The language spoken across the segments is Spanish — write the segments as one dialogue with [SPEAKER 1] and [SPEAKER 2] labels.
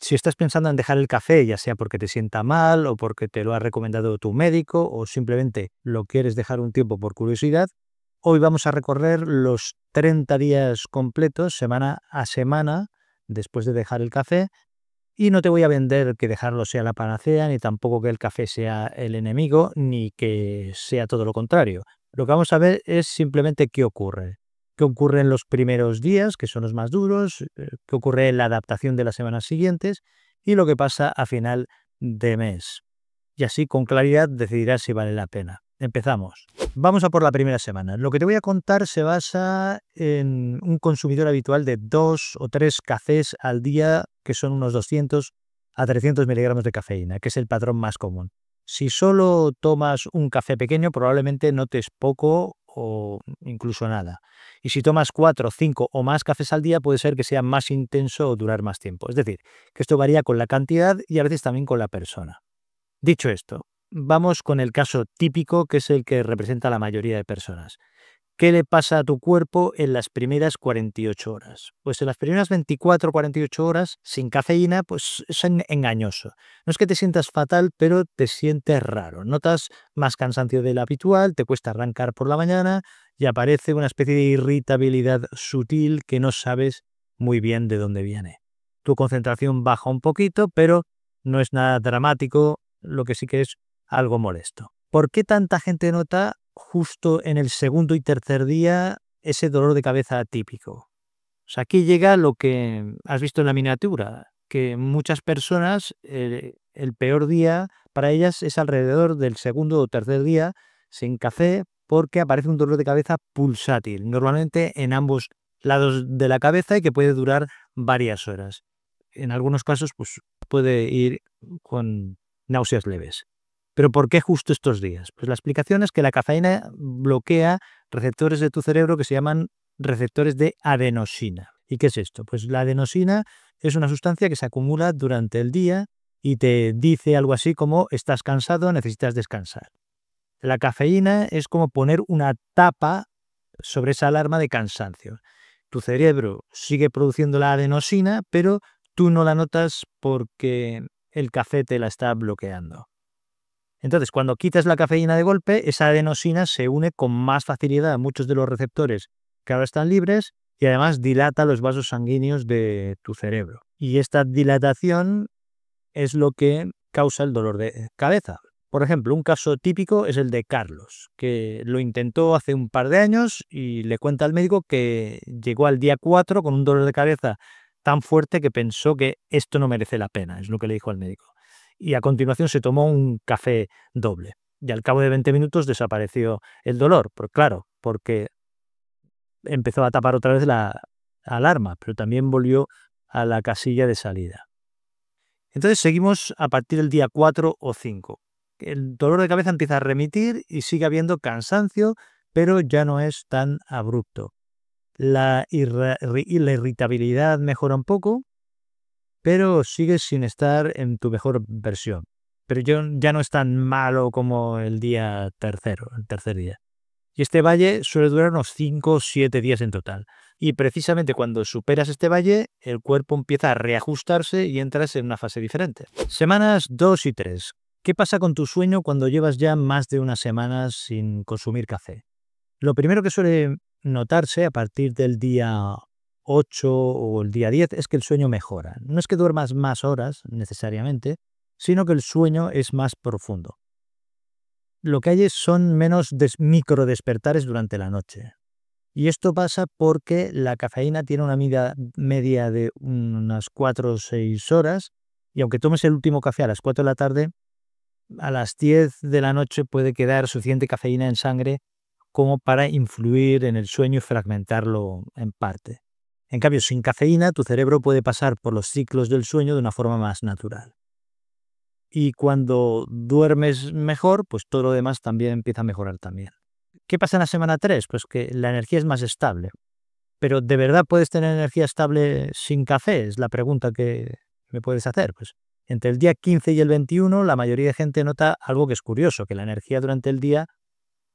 [SPEAKER 1] si estás pensando en dejar el café, ya sea porque te sienta mal o porque te lo ha recomendado tu médico o simplemente lo quieres dejar un tiempo por curiosidad, hoy vamos a recorrer los 30 días completos, semana a semana, después de dejar el café. Y no te voy a vender que dejarlo sea la panacea, ni tampoco que el café sea el enemigo, ni que sea todo lo contrario. Lo que vamos a ver es simplemente qué ocurre qué ocurre en los primeros días, que son los más duros, eh, qué ocurre en la adaptación de las semanas siguientes y lo que pasa a final de mes. Y así con claridad decidirás si vale la pena. Empezamos. Vamos a por la primera semana. Lo que te voy a contar se basa en un consumidor habitual de dos o tres cafés al día, que son unos 200 a 300 miligramos de cafeína, que es el patrón más común. Si solo tomas un café pequeño, probablemente notes poco o incluso nada. Y si tomas cuatro 5 o más cafés al día, puede ser que sea más intenso o durar más tiempo. Es decir, que esto varía con la cantidad y a veces también con la persona. Dicho esto, vamos con el caso típico que es el que representa la mayoría de personas. ¿Qué le pasa a tu cuerpo en las primeras 48 horas? Pues en las primeras 24 48 horas sin cafeína, pues es engañoso. No es que te sientas fatal, pero te sientes raro. Notas más cansancio del habitual, te cuesta arrancar por la mañana y aparece una especie de irritabilidad sutil que no sabes muy bien de dónde viene. Tu concentración baja un poquito, pero no es nada dramático, lo que sí que es algo molesto. ¿Por qué tanta gente nota justo en el segundo y tercer día ese dolor de cabeza atípico. O aquí llega lo que has visto en la miniatura, que muchas personas eh, el peor día para ellas es alrededor del segundo o tercer día sin café porque aparece un dolor de cabeza pulsátil, normalmente en ambos lados de la cabeza y que puede durar varias horas. En algunos casos pues, puede ir con náuseas leves. ¿Pero por qué justo estos días? Pues la explicación es que la cafeína bloquea receptores de tu cerebro que se llaman receptores de adenosina. ¿Y qué es esto? Pues la adenosina es una sustancia que se acumula durante el día y te dice algo así como estás cansado, necesitas descansar. La cafeína es como poner una tapa sobre esa alarma de cansancio. Tu cerebro sigue produciendo la adenosina, pero tú no la notas porque el café te la está bloqueando. Entonces, cuando quitas la cafeína de golpe, esa adenosina se une con más facilidad a muchos de los receptores que ahora están libres y además dilata los vasos sanguíneos de tu cerebro. Y esta dilatación es lo que causa el dolor de cabeza. Por ejemplo, un caso típico es el de Carlos, que lo intentó hace un par de años y le cuenta al médico que llegó al día 4 con un dolor de cabeza tan fuerte que pensó que esto no merece la pena, es lo que le dijo al médico y a continuación se tomó un café doble. Y al cabo de 20 minutos desapareció el dolor, por claro, porque empezó a tapar otra vez la alarma, pero también volvió a la casilla de salida. Entonces seguimos a partir del día 4 o 5. El dolor de cabeza empieza a remitir y sigue habiendo cansancio, pero ya no es tan abrupto. La, la irritabilidad mejora un poco, pero sigues sin estar en tu mejor versión. Pero yo, ya no es tan malo como el día tercero, el tercer día. Y este valle suele durar unos 5 o 7 días en total. Y precisamente cuando superas este valle, el cuerpo empieza a reajustarse y entras en una fase diferente. Semanas 2 y 3. ¿Qué pasa con tu sueño cuando llevas ya más de una semana sin consumir café? Lo primero que suele notarse a partir del día 8 o el día 10 es que el sueño mejora. No es que duermas más horas necesariamente, sino que el sueño es más profundo. Lo que hay es, son menos micro despertares durante la noche. Y esto pasa porque la cafeína tiene una media, media de unas 4 o 6 horas y aunque tomes el último café a las 4 de la tarde, a las 10 de la noche puede quedar suficiente cafeína en sangre como para influir en el sueño y fragmentarlo en parte. En cambio, sin cafeína, tu cerebro puede pasar por los ciclos del sueño de una forma más natural. Y cuando duermes mejor, pues todo lo demás también empieza a mejorar también. ¿Qué pasa en la semana 3? Pues que la energía es más estable. Pero ¿de verdad puedes tener energía estable sin café? Es la pregunta que me puedes hacer. Pues entre el día 15 y el 21, la mayoría de gente nota algo que es curioso, que la energía durante el día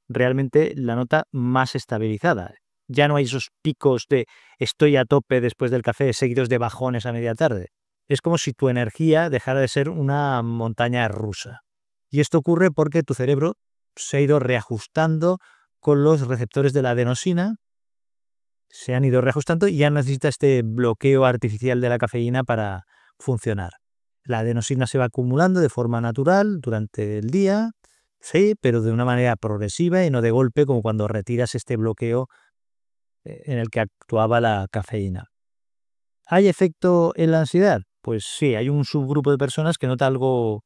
[SPEAKER 1] realmente la nota más estabilizada ya no hay esos picos de estoy a tope después del café seguidos de bajones a media tarde. Es como si tu energía dejara de ser una montaña rusa. Y esto ocurre porque tu cerebro se ha ido reajustando con los receptores de la adenosina, se han ido reajustando y ya necesita este bloqueo artificial de la cafeína para funcionar. La adenosina se va acumulando de forma natural durante el día, sí, pero de una manera progresiva y no de golpe como cuando retiras este bloqueo eh, en el que actuaba la cafeína. ¿Hay efecto en la ansiedad? Pues sí, hay un subgrupo de personas que nota algo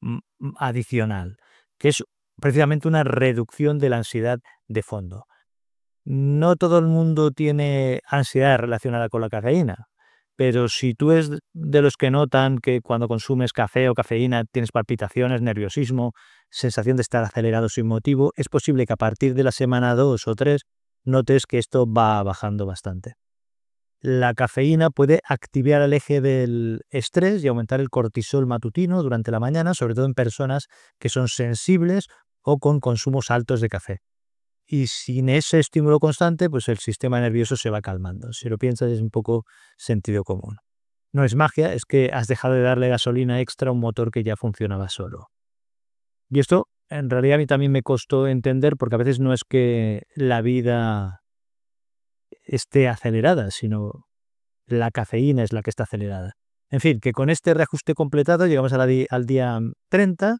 [SPEAKER 1] mm, mm, adicional, que es precisamente una reducción de la ansiedad de fondo. No todo el mundo tiene ansiedad relacionada con la cafeína, pero si tú eres de los que notan que cuando consumes café o cafeína tienes palpitaciones, nerviosismo, sensación de estar acelerado sin motivo, es posible que a partir de la semana 2 o 3 notes que esto va bajando bastante. La cafeína puede activar el eje del estrés y aumentar el cortisol matutino durante la mañana, sobre todo en personas que son sensibles o con consumos altos de café. Y sin ese estímulo constante, pues el sistema nervioso se va calmando. Si lo piensas es un poco sentido común. No es magia, es que has dejado de darle gasolina extra a un motor que ya funcionaba solo. Y esto en realidad a mí también me costó entender, porque a veces no es que la vida esté acelerada, sino la cafeína es la que está acelerada. En fin, que con este reajuste completado llegamos al día 30,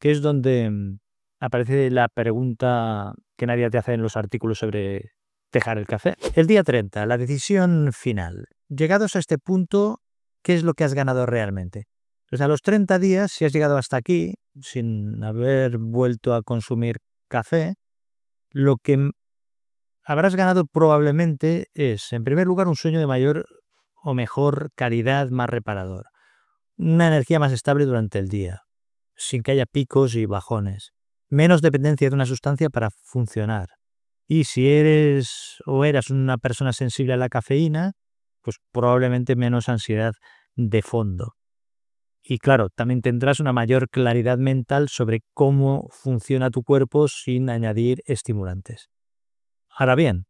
[SPEAKER 1] que es donde mm, aparece la pregunta que nadie te hace en los artículos sobre dejar el café. El día 30, la decisión final. Llegados a este punto, ¿qué es lo que has ganado realmente? Pues a los 30 días, si has llegado hasta aquí, sin haber vuelto a consumir café, lo que habrás ganado probablemente es, en primer lugar, un sueño de mayor o mejor calidad, más reparador, una energía más estable durante el día, sin que haya picos y bajones, menos dependencia de una sustancia para funcionar. Y si eres o eras una persona sensible a la cafeína, pues probablemente menos ansiedad de fondo. Y claro, también tendrás una mayor claridad mental sobre cómo funciona tu cuerpo sin añadir estimulantes. Ahora bien,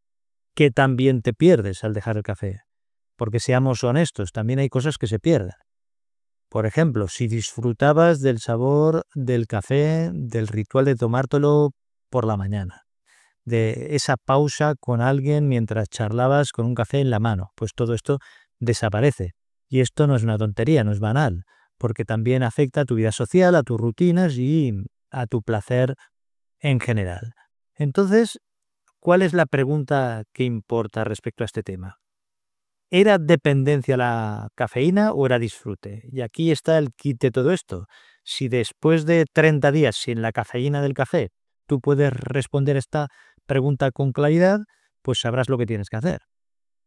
[SPEAKER 1] ¿qué también te pierdes al dejar el café? Porque seamos honestos, también hay cosas que se pierden. Por ejemplo, si disfrutabas del sabor del café, del ritual de tomártelo por la mañana, de esa pausa con alguien mientras charlabas con un café en la mano, pues todo esto desaparece. Y esto no es una tontería, no es banal porque también afecta a tu vida social, a tus rutinas y a tu placer en general. Entonces, ¿cuál es la pregunta que importa respecto a este tema? ¿Era dependencia la cafeína o era disfrute? Y aquí está el kit de todo esto. Si después de 30 días sin la cafeína del café tú puedes responder esta pregunta con claridad, pues sabrás lo que tienes que hacer.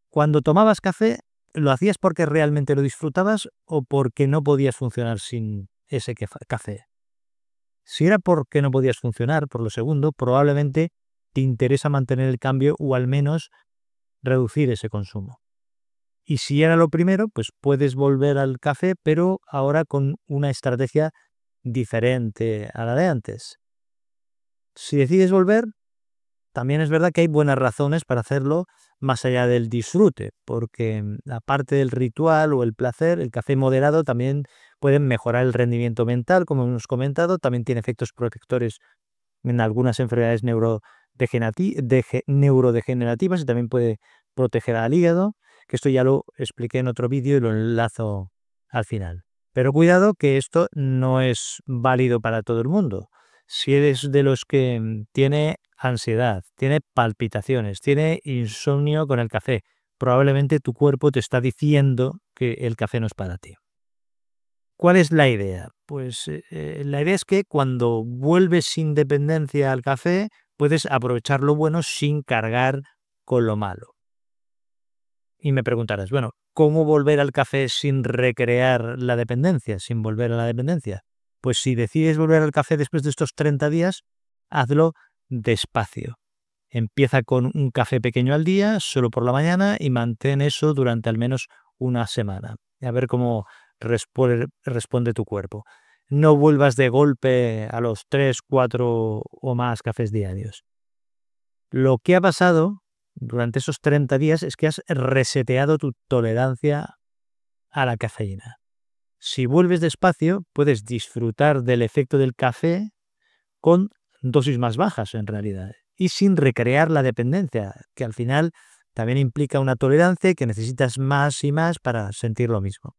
[SPEAKER 1] Cuando tomabas café, ¿Lo hacías porque realmente lo disfrutabas o porque no podías funcionar sin ese café? Si era porque no podías funcionar, por lo segundo, probablemente te interesa mantener el cambio o al menos reducir ese consumo. Y si era lo primero, pues puedes volver al café, pero ahora con una estrategia diferente a la de antes. Si decides volver, también es verdad que hay buenas razones para hacerlo más allá del disfrute, porque mm, aparte del ritual o el placer, el café moderado también puede mejorar el rendimiento mental, como hemos comentado, también tiene efectos protectores en algunas enfermedades neurodegenerativas y también puede proteger al hígado, que esto ya lo expliqué en otro vídeo y lo enlazo al final. Pero cuidado que esto no es válido para todo el mundo. Si eres de los que mm, tiene ansiedad, tiene palpitaciones, tiene insomnio con el café. Probablemente tu cuerpo te está diciendo que el café no es para ti. ¿Cuál es la idea? Pues eh, eh, la idea es que cuando vuelves sin dependencia al café, puedes aprovechar lo bueno sin cargar con lo malo. Y me preguntarás, bueno, ¿cómo volver al café sin recrear la dependencia, sin volver a la dependencia? Pues si decides volver al café después de estos 30 días, hazlo despacio. Empieza con un café pequeño al día, solo por la mañana, y mantén eso durante al menos una semana. A ver cómo responde, tu cuerpo. No vuelvas de golpe a los tres, cuatro o más cafés diarios. Lo que ha pasado durante esos 30 días es que has reseteado tu tolerancia a la cafeína. Si vuelves despacio, puedes disfrutar del efecto del café con dosis más bajas en realidad y sin recrear la dependencia, que al final también implica una tolerancia que necesitas más y más para sentir lo mismo.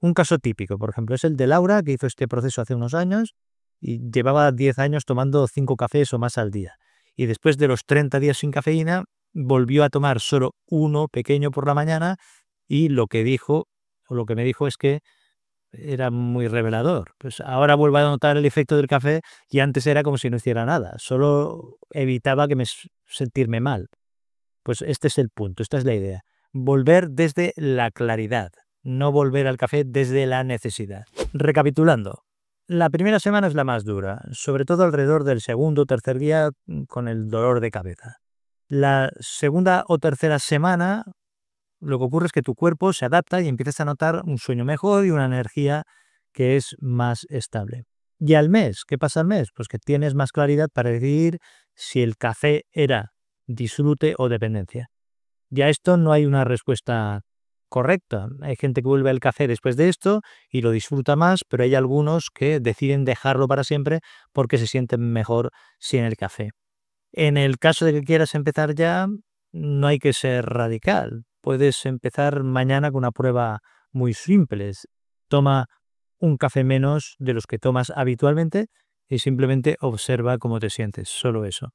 [SPEAKER 1] Un caso típico, por ejemplo, es el de Laura, que hizo este proceso hace unos años y llevaba 10 años tomando 5 cafés o más al día. Y después de los 30 días sin cafeína, volvió a tomar solo uno pequeño por la mañana y lo que dijo, o lo que me dijo es que era muy revelador. Pues ahora vuelvo a notar el efecto del café y antes era como si no hiciera nada, solo evitaba que me sentirme mal. Pues este es el punto, esta es la idea. Volver desde la claridad, no volver al café desde la necesidad. Recapitulando, la primera semana es la más dura, sobre todo alrededor del segundo o tercer día mm, con el dolor de cabeza. La segunda o tercera semana lo que ocurre es que tu cuerpo se adapta y empiezas a notar un sueño mejor y una energía que es más estable. Y al mes, ¿qué pasa al mes? Pues que tienes más claridad para decidir si el café era disfrute o dependencia. Ya esto no hay una respuesta correcta. Hay gente que vuelve al café después de esto y lo disfruta más, pero hay algunos que deciden dejarlo para siempre porque se sienten mejor sin el café. En el caso de que quieras empezar ya, no hay que ser radical puedes empezar mañana con una prueba muy simple. Toma un café menos de los que tomas habitualmente y simplemente observa cómo te sientes, solo eso.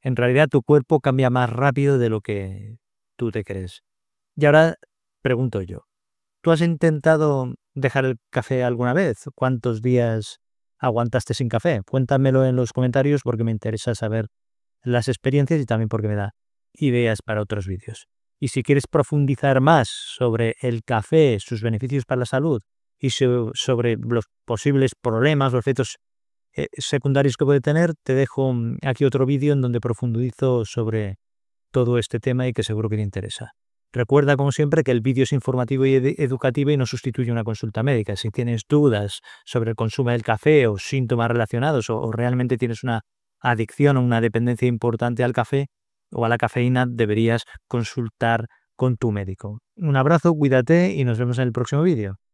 [SPEAKER 1] En realidad tu cuerpo cambia más rápido de lo que tú te crees. Y ahora pregunto yo, ¿tú has intentado dejar el café alguna vez? ¿Cuántos días aguantaste sin café? Cuéntamelo en los comentarios porque me interesa saber las experiencias y también porque me da ideas para otros vídeos. Y si quieres profundizar más sobre el café, sus beneficios para la salud y sobre los posibles problemas o efectos eh, secundarios que puede tener, te dejo mm, aquí otro vídeo en donde profundizo sobre todo este tema y que seguro que te interesa. Recuerda, como siempre, que el vídeo es informativo y educativo y no sustituye una consulta médica. Si tienes dudas sobre el consumo del café o síntomas relacionados o realmente tienes una adicción o una dependencia importante al café, o a la cafeína deberías consultar con tu médico. Un abrazo, cuídate y nos vemos en el próximo vídeo.